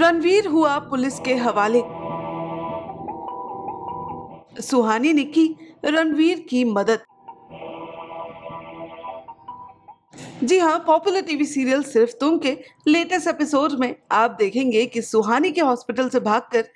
रणवीर हुआ पुलिस के हवाले सुहानी ने की रणवीर की मदद जी हाँ पॉपुलर टीवी सीरियल सिर्फ तुम के लेटेस्ट एपिसोड में आप देखेंगे कि सुहानी के हॉस्पिटल से भागकर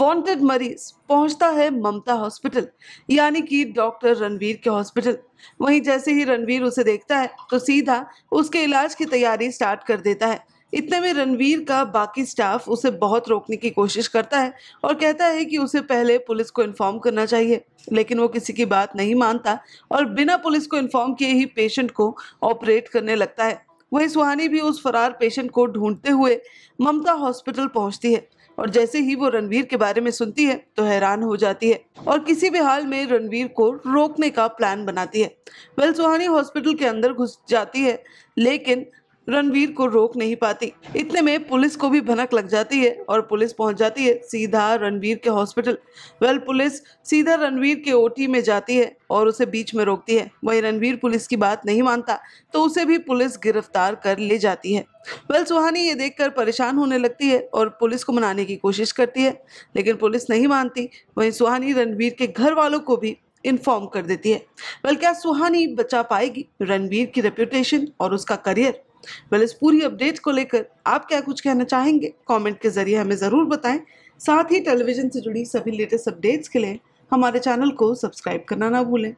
वांटेड मरीज पहुंचता है ममता हॉस्पिटल यानी कि डॉक्टर रणवीर के हॉस्पिटल वहीं जैसे ही रणवीर उसे देखता है तो सीधा उसके इलाज की तैयारी स्टार्ट कर देता है इतने में रणवीर का बाकी स्टाफ उसे बहुत रोकने की कोशिश करता है और कहता है कि उसे पहले पुलिस को इन्फॉर्म करना चाहिए लेकिन वो किसी की बात नहीं मानता और बिना पुलिस को इन्फॉर्म किए ही पेशेंट को ऑपरेट करने लगता है वही सुहानी भी उस फरार पेशेंट को ढूंढते हुए ममता हॉस्पिटल पहुंचती है और जैसे ही वो रणवीर के बारे में सुनती है तो हैरान हो जाती है और किसी भी हाल में रणवीर को रोकने का प्लान बनाती है वेल सुहानी हॉस्पिटल के अंदर घुस जाती है लेकिन रणवीर को रोक नहीं पाती इतने में पुलिस को भी भनक लग जाती है और पुलिस पहुंच जाती है सीधा रणवीर के हॉस्पिटल वेल पुलिस सीधा रणवीर के ओटी में जाती है और उसे बीच में रोकती है वही रणवीर पुलिस की बात नहीं मानता तो उसे भी पुलिस गिरफ्तार कर ले जाती है वेल सुहानी ये देखकर परेशान होने लगती है और पुलिस को मनाने की कोशिश करती है लेकिन पुलिस नहीं मानती वही सुहानी रणवीर के घर वालों को भी इन्फॉर्म कर देती है वेल क्या सुहानी बचा पाएगी रणवीर की रेपुटेशन और उसका करियर वेल इस पूरी अपडेट को लेकर आप क्या कुछ कहना चाहेंगे कमेंट के जरिए हमें ज़रूर बताएं साथ ही टेलीविज़न से जुड़ी सभी लेटेस्ट अपडेट्स के लिए हमारे चैनल को सब्सक्राइब करना ना भूलें